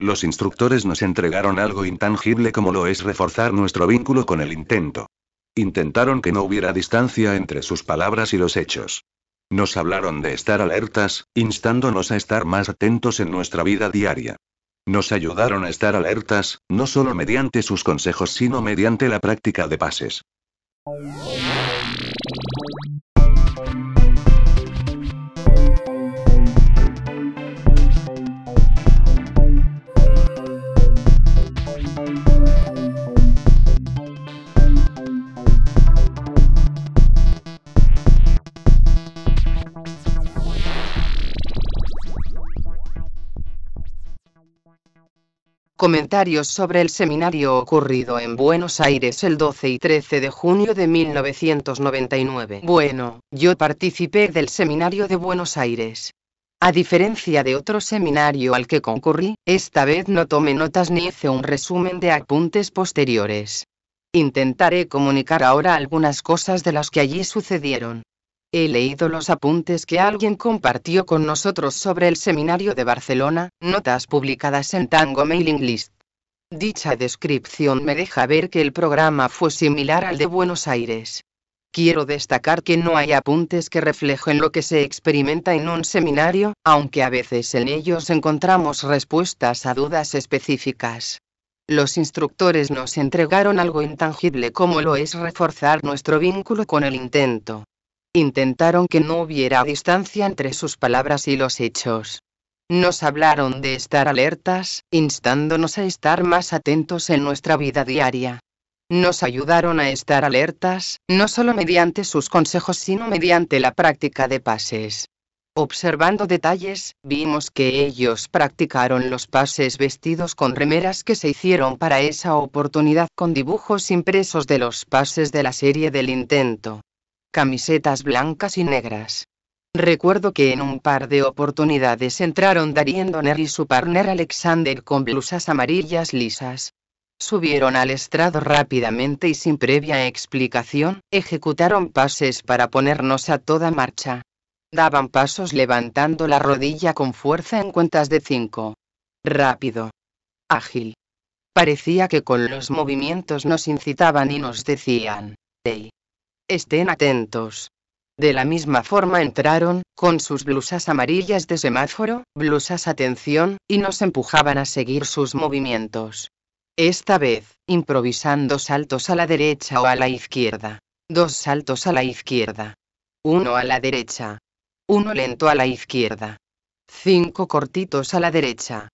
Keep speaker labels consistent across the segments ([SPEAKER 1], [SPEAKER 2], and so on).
[SPEAKER 1] Los instructores nos entregaron algo intangible como lo es reforzar nuestro vínculo con el intento. Intentaron que no hubiera distancia entre sus palabras y los hechos. Nos hablaron de estar alertas, instándonos a estar más atentos en nuestra vida diaria. Nos ayudaron a estar alertas, no solo mediante sus consejos, sino mediante la práctica de pases. Comentarios sobre el seminario ocurrido en Buenos Aires el 12 y 13 de junio de 1999. Bueno, yo participé del seminario de Buenos Aires. A diferencia de otro seminario al que concurrí, esta vez no tomé notas ni hice un resumen de apuntes posteriores. Intentaré comunicar ahora algunas cosas de las que allí sucedieron. He leído los apuntes que alguien compartió con nosotros sobre el seminario de Barcelona, notas publicadas en Tango Mailing List. Dicha descripción me deja ver que el programa fue similar al de Buenos Aires. Quiero destacar que no hay apuntes que reflejen lo que se experimenta en un seminario, aunque a veces en ellos encontramos respuestas a dudas específicas. Los instructores nos entregaron algo intangible como lo es reforzar nuestro vínculo con el intento, Intentaron que no hubiera distancia entre sus palabras y los hechos. Nos hablaron de estar alertas, instándonos a estar más atentos en nuestra vida diaria. Nos ayudaron a estar alertas, no solo mediante sus consejos, sino mediante la práctica de pases. Observando detalles, vimos que ellos practicaron los pases vestidos con remeras que se hicieron para esa oportunidad con dibujos impresos de los pases de la serie del intento camisetas blancas y negras. Recuerdo que en un par de oportunidades entraron Darien Donner y su partner Alexander con blusas amarillas lisas. Subieron al estrado rápidamente y sin previa explicación, ejecutaron pases para ponernos a toda marcha. Daban pasos levantando la rodilla con fuerza en cuentas de cinco. Rápido. Ágil. Parecía que con los movimientos nos incitaban y nos decían, estén atentos. De la misma forma entraron, con sus blusas amarillas de semáforo, blusas atención, y nos empujaban a seguir sus movimientos. Esta vez, improvisando saltos a la derecha o a la izquierda. Dos saltos a la izquierda. Uno a la derecha. Uno lento a la izquierda. Cinco cortitos a la derecha.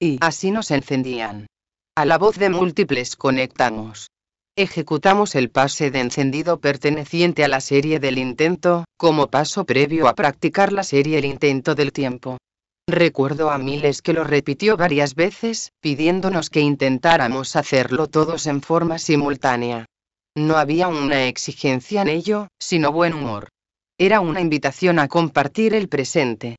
[SPEAKER 1] Y así nos encendían. A la voz de múltiples conectamos ejecutamos el pase de encendido perteneciente a la serie del intento, como paso previo a practicar la serie el intento del tiempo. Recuerdo a Miles que lo repitió varias veces, pidiéndonos que intentáramos hacerlo todos en forma simultánea. No había una exigencia en ello, sino buen humor. Era una invitación a compartir el presente,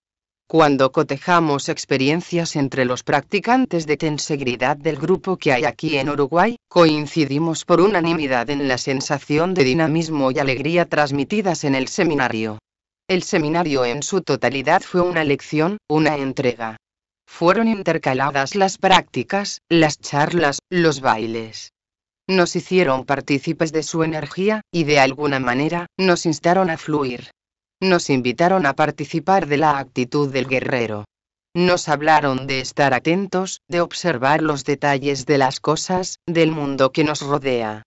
[SPEAKER 1] cuando cotejamos experiencias entre los practicantes de tensegridad del grupo que hay aquí en Uruguay, coincidimos por unanimidad en la sensación de dinamismo y alegría transmitidas en el seminario. El seminario en su totalidad fue una lección, una entrega. Fueron intercaladas las prácticas, las charlas, los bailes. Nos hicieron partícipes de su energía, y de alguna manera, nos instaron a fluir. Nos invitaron a participar de la actitud del guerrero. Nos hablaron de estar atentos, de observar los detalles de las cosas, del mundo que nos rodea.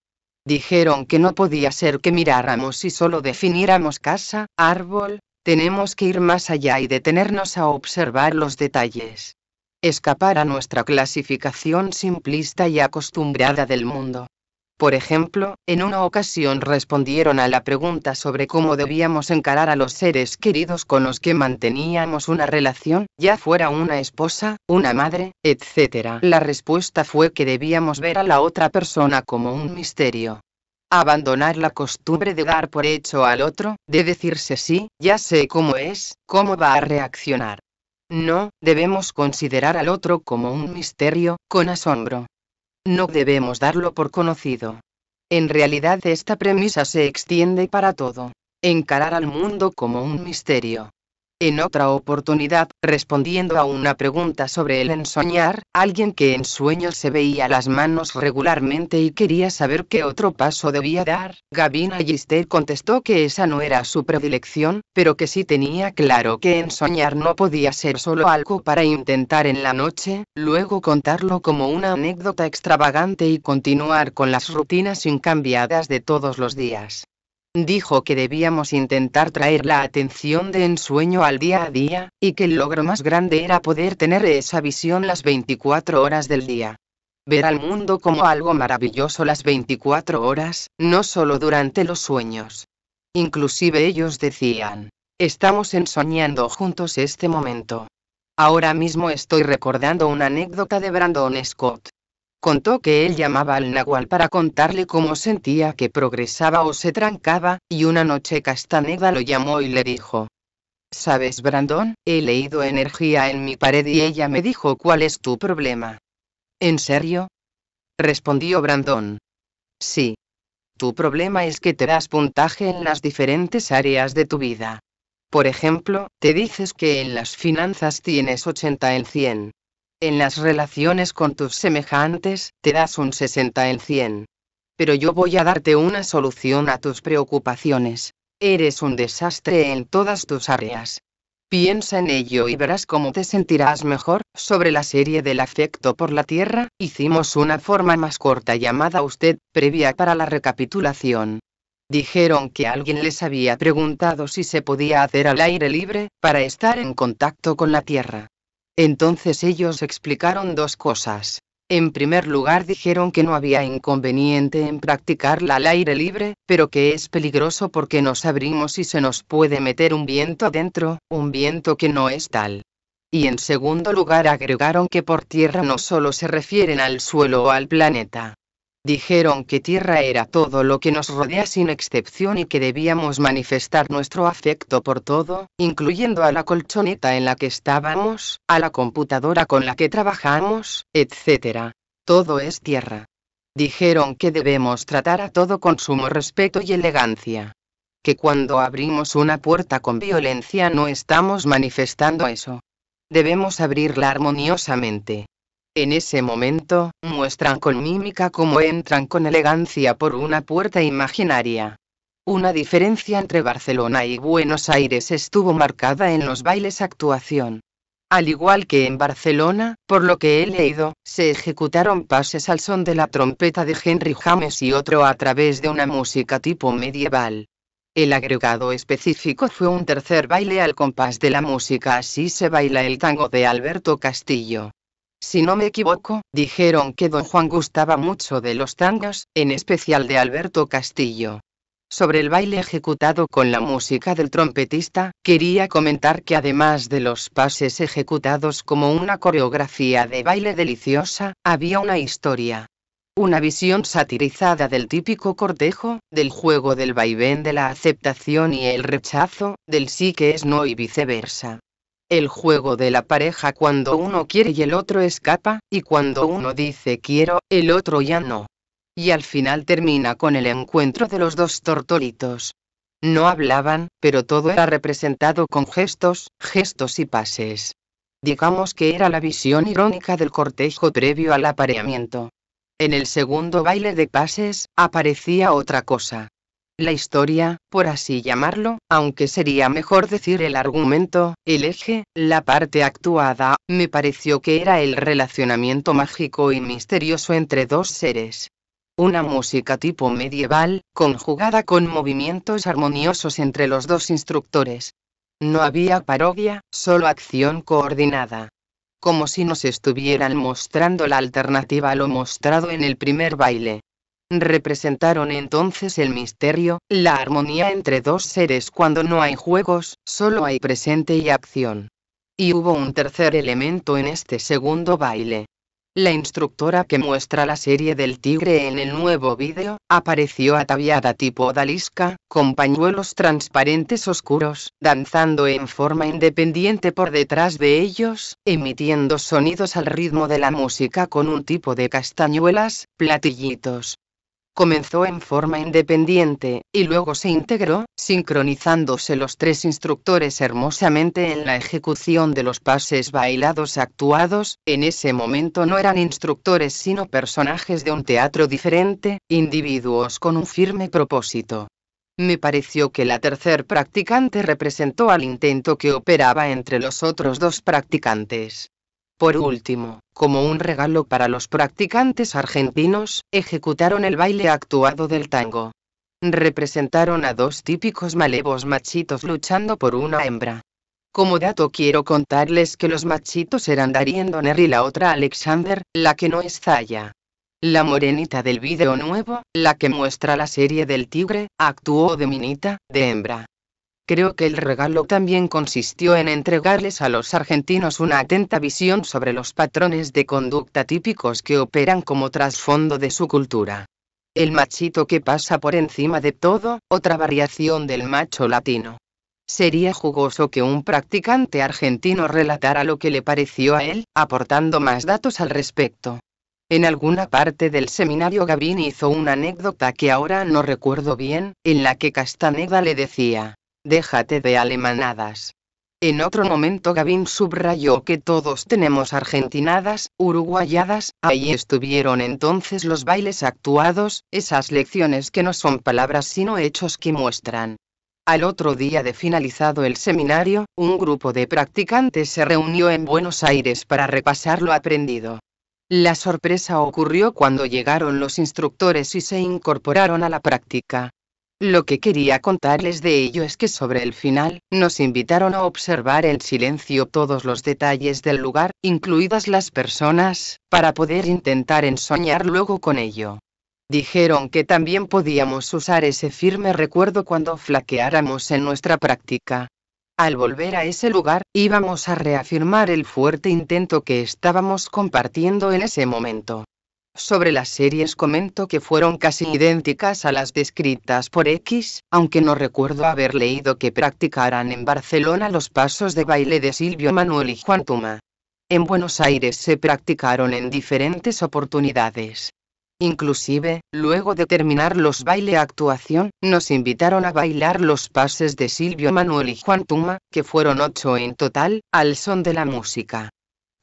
[SPEAKER 1] Dijeron que no podía ser que miráramos y solo definiéramos casa, árbol, tenemos que ir más allá y detenernos a observar los detalles. Escapar a nuestra clasificación simplista y acostumbrada del mundo. Por ejemplo, en una ocasión respondieron a la pregunta sobre cómo debíamos encarar a los seres queridos con los que manteníamos una relación, ya fuera una esposa, una madre, etc. La respuesta fue que debíamos ver a la otra persona como un misterio. Abandonar la costumbre de dar por hecho al otro, de decirse sí, ya sé cómo es, cómo va a reaccionar. No, debemos considerar al otro como un misterio, con asombro, no debemos darlo por conocido. En realidad esta premisa se extiende para todo. Encarar al mundo como un misterio. En otra oportunidad, respondiendo a una pregunta sobre el ensoñar, alguien que en sueños se veía las manos regularmente y quería saber qué otro paso debía dar, Gavina Allister contestó que esa no era su predilección, pero que sí tenía claro que ensoñar no podía ser solo algo para intentar en la noche, luego contarlo como una anécdota extravagante y continuar con las rutinas incambiadas de todos los días dijo que debíamos intentar traer la atención de ensueño al día a día, y que el logro más grande era poder tener esa visión las 24 horas del día. Ver al mundo como algo maravilloso las 24 horas, no solo durante los sueños. Inclusive ellos decían, estamos ensoñando juntos este momento. Ahora mismo estoy recordando una anécdota de Brandon Scott contó que él llamaba al nahual para contarle cómo sentía que progresaba o se trancaba, y una noche Castaneda lo llamó y le dijo, ¿Sabes, Brandon? He leído energía en mi pared y ella me dijo cuál es tu problema. ¿En serio? Respondió Brandon. Sí. Tu problema es que te das puntaje en las diferentes áreas de tu vida. Por ejemplo, te dices que en las finanzas tienes 80 en 100, en las relaciones con tus semejantes, te das un 60 en 100. Pero yo voy a darte una solución a tus preocupaciones. Eres un desastre en todas tus áreas. Piensa en ello y verás cómo te sentirás mejor. Sobre la serie del afecto por la Tierra, hicimos una forma más corta llamada usted, previa para la recapitulación. Dijeron que alguien les había preguntado si se podía hacer al aire libre, para estar en contacto con la Tierra. Entonces ellos explicaron dos cosas. En primer lugar dijeron que no había inconveniente en practicarla al aire libre, pero que es peligroso porque nos abrimos y se nos puede meter un viento adentro, un viento que no es tal. Y en segundo lugar agregaron que por tierra no solo se refieren al suelo o al planeta dijeron que tierra era todo lo que nos rodea sin excepción y que debíamos manifestar nuestro afecto por todo, incluyendo a la colchoneta en la que estábamos, a la computadora con la que trabajamos, etc. Todo es tierra. Dijeron que debemos tratar a todo con sumo respeto y elegancia. Que cuando abrimos una puerta con violencia no estamos manifestando eso. Debemos abrirla armoniosamente. En ese momento, muestran con mímica cómo entran con elegancia por una puerta imaginaria. Una diferencia entre Barcelona y Buenos Aires estuvo marcada en los bailes actuación. Al igual que en Barcelona, por lo que he leído, se ejecutaron pases al son de la trompeta de Henry James y otro a través de una música tipo medieval. El agregado específico fue un tercer baile al compás de la música Así se baila el tango de Alberto Castillo. Si no me equivoco, dijeron que don Juan gustaba mucho de los tangos, en especial de Alberto Castillo. Sobre el baile ejecutado con la música del trompetista, quería comentar que además de los pases ejecutados como una coreografía de baile deliciosa, había una historia. Una visión satirizada del típico cortejo, del juego del vaivén de la aceptación y el rechazo, del sí que es no y viceversa el juego de la pareja cuando uno quiere y el otro escapa, y cuando uno dice quiero, el otro ya no. Y al final termina con el encuentro de los dos tortolitos. No hablaban, pero todo era representado con gestos, gestos y pases. Digamos que era la visión irónica del cortejo previo al apareamiento. En el segundo baile de pases, aparecía otra cosa. La historia, por así llamarlo, aunque sería mejor decir el argumento, el eje, la parte actuada, me pareció que era el relacionamiento mágico y misterioso entre dos seres. Una música tipo medieval, conjugada con movimientos armoniosos entre los dos instructores. No había parodia, solo acción coordinada como si nos estuvieran mostrando la alternativa a lo mostrado en el primer baile. Representaron entonces el misterio, la armonía entre dos seres cuando no hay juegos, solo hay presente y acción. Y hubo un tercer elemento en este segundo baile. La instructora que muestra la serie del tigre en el nuevo vídeo, apareció ataviada tipo dalisca con pañuelos transparentes oscuros, danzando en forma independiente por detrás de ellos, emitiendo sonidos al ritmo de la música con un tipo de castañuelas, platillitos, comenzó en forma independiente, y luego se integró, sincronizándose los tres instructores hermosamente en la ejecución de los pases bailados actuados, en ese momento no eran instructores sino personajes de un teatro diferente, individuos con un firme propósito. Me pareció que la tercer practicante representó al intento que operaba entre los otros dos practicantes. Por último, como un regalo para los practicantes argentinos, ejecutaron el baile actuado del tango. Representaron a dos típicos malevos machitos luchando por una hembra. Como dato quiero contarles que los machitos eran Darien Donner y la otra Alexander, la que no es Zaya. La morenita del video nuevo, la que muestra la serie del tigre, actuó de minita, de hembra. Creo que el regalo también consistió en entregarles a los argentinos una atenta visión sobre los patrones de conducta típicos que operan como trasfondo de su cultura. El machito que pasa por encima de todo, otra variación del macho latino. Sería jugoso que un practicante argentino relatara lo que le pareció a él, aportando más datos al respecto. En alguna parte del seminario Gavín hizo una anécdota que ahora no recuerdo bien, en la que Castaneda le decía, Déjate de alemanadas. En otro momento Gavin subrayó que todos tenemos argentinadas, uruguayadas, ahí estuvieron entonces los bailes actuados, esas lecciones que no son palabras sino hechos que muestran. Al otro día de finalizado el seminario, un grupo de practicantes se reunió en Buenos Aires para repasar lo aprendido. La sorpresa ocurrió cuando llegaron los instructores y se incorporaron a la práctica. Lo que quería contarles de ello es que sobre el final, nos invitaron a observar en silencio todos los detalles del lugar, incluidas las personas, para poder intentar ensoñar luego con ello. Dijeron que también podíamos usar ese firme recuerdo cuando flaqueáramos en nuestra práctica. Al volver a ese lugar, íbamos a reafirmar el fuerte intento que estábamos compartiendo en ese momento. Sobre las series comento que fueron casi idénticas a las descritas por X, aunque no recuerdo haber leído que practicaran en Barcelona los pasos de baile de Silvio Manuel y Juan Tuma. En Buenos Aires se practicaron en diferentes oportunidades. Inclusive, luego de terminar los baile actuación, nos invitaron a bailar los pases de Silvio Manuel y Juan Tuma, que fueron ocho en total, al son de la música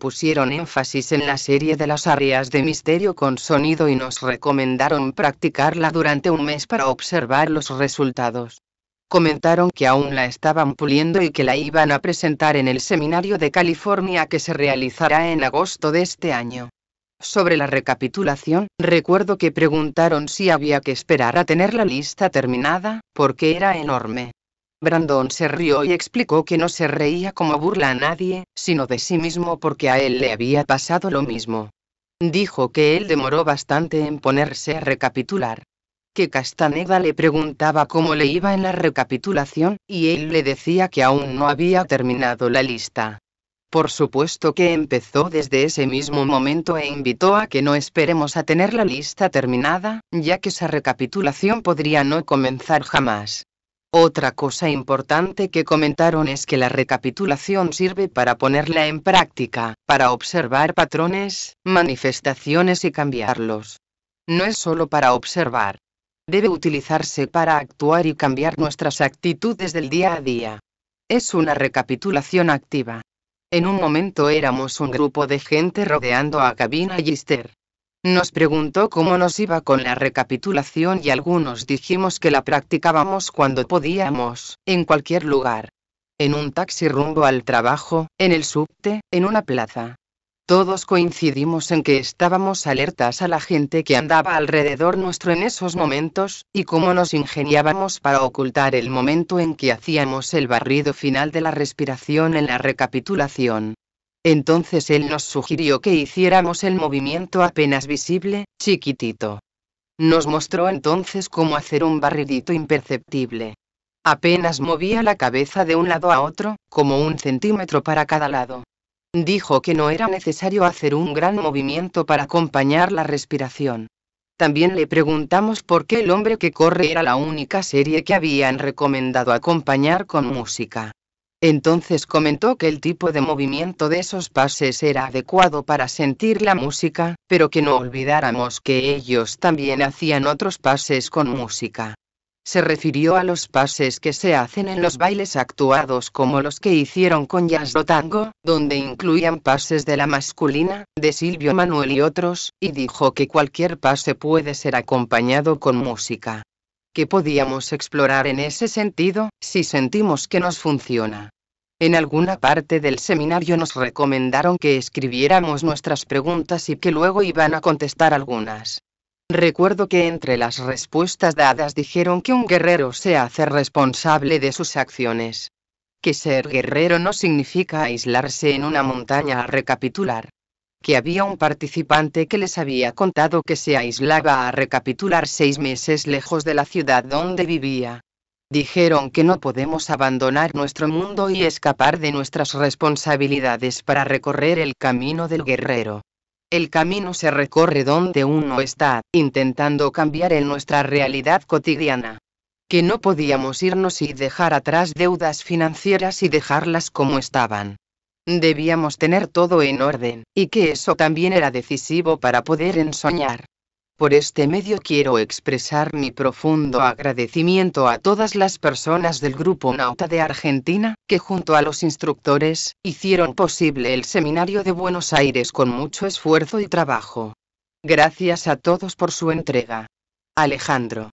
[SPEAKER 1] pusieron énfasis en la serie de las áreas de misterio con sonido y nos recomendaron practicarla durante un mes para observar los resultados. Comentaron que aún la estaban puliendo y que la iban a presentar en el seminario de California que se realizará en agosto de este año. Sobre la recapitulación, recuerdo que preguntaron si había que esperar a tener la lista terminada, porque era enorme. Brandon se rió y explicó que no se reía como burla a nadie, sino de sí mismo porque a él le había pasado lo mismo. Dijo que él demoró bastante en ponerse a recapitular. Que Castaneda le preguntaba cómo le iba en la recapitulación, y él le decía que aún no había terminado la lista. Por supuesto que empezó desde ese mismo momento e invitó a que no esperemos a tener la lista terminada, ya que esa recapitulación podría no comenzar jamás. Otra cosa importante que comentaron es que la recapitulación sirve para ponerla en práctica, para observar patrones, manifestaciones y cambiarlos. No es solo para observar. Debe utilizarse para actuar y cambiar nuestras actitudes del día a día. Es una recapitulación activa. En un momento éramos un grupo de gente rodeando a Gavin Allister. Nos preguntó cómo nos iba con la recapitulación y algunos dijimos que la practicábamos cuando podíamos, en cualquier lugar. En un taxi rumbo al trabajo, en el subte, en una plaza. Todos coincidimos en que estábamos alertas a la gente que andaba alrededor nuestro en esos momentos, y cómo nos ingeniábamos para ocultar el momento en que hacíamos el barrido final de la respiración en la recapitulación. Entonces él nos sugirió que hiciéramos el movimiento apenas visible, chiquitito. Nos mostró entonces cómo hacer un barridito imperceptible. Apenas movía la cabeza de un lado a otro, como un centímetro para cada lado. Dijo que no era necesario hacer un gran movimiento para acompañar la respiración. También le preguntamos por qué El hombre que corre era la única serie que habían recomendado acompañar con música. Entonces comentó que el tipo de movimiento de esos pases era adecuado para sentir la música, pero que no olvidáramos que ellos también hacían otros pases con música. Se refirió a los pases que se hacen en los bailes actuados como los que hicieron con Jazz Tango, donde incluían pases de la masculina, de Silvio Manuel y otros, y dijo que cualquier pase puede ser acompañado con música que podíamos explorar en ese sentido, si sentimos que nos funciona. En alguna parte del seminario nos recomendaron que escribiéramos nuestras preguntas y que luego iban a contestar algunas. Recuerdo que entre las respuestas dadas dijeron que un guerrero se hace responsable de sus acciones. Que ser guerrero no significa aislarse en una montaña a recapitular que había un participante que les había contado que se aislaba a recapitular seis meses lejos de la ciudad donde vivía. Dijeron que no podemos abandonar nuestro mundo y escapar de nuestras responsabilidades para recorrer el camino del guerrero. El camino se recorre donde uno está, intentando cambiar en nuestra realidad cotidiana. Que no podíamos irnos y dejar atrás deudas financieras y dejarlas como estaban Debíamos tener todo en orden, y que eso también era decisivo para poder ensoñar. Por este medio quiero expresar mi profundo agradecimiento a todas las personas del Grupo Nauta de Argentina, que junto a los instructores, hicieron posible el Seminario de Buenos Aires con mucho esfuerzo y trabajo. Gracias a todos por su entrega. Alejandro.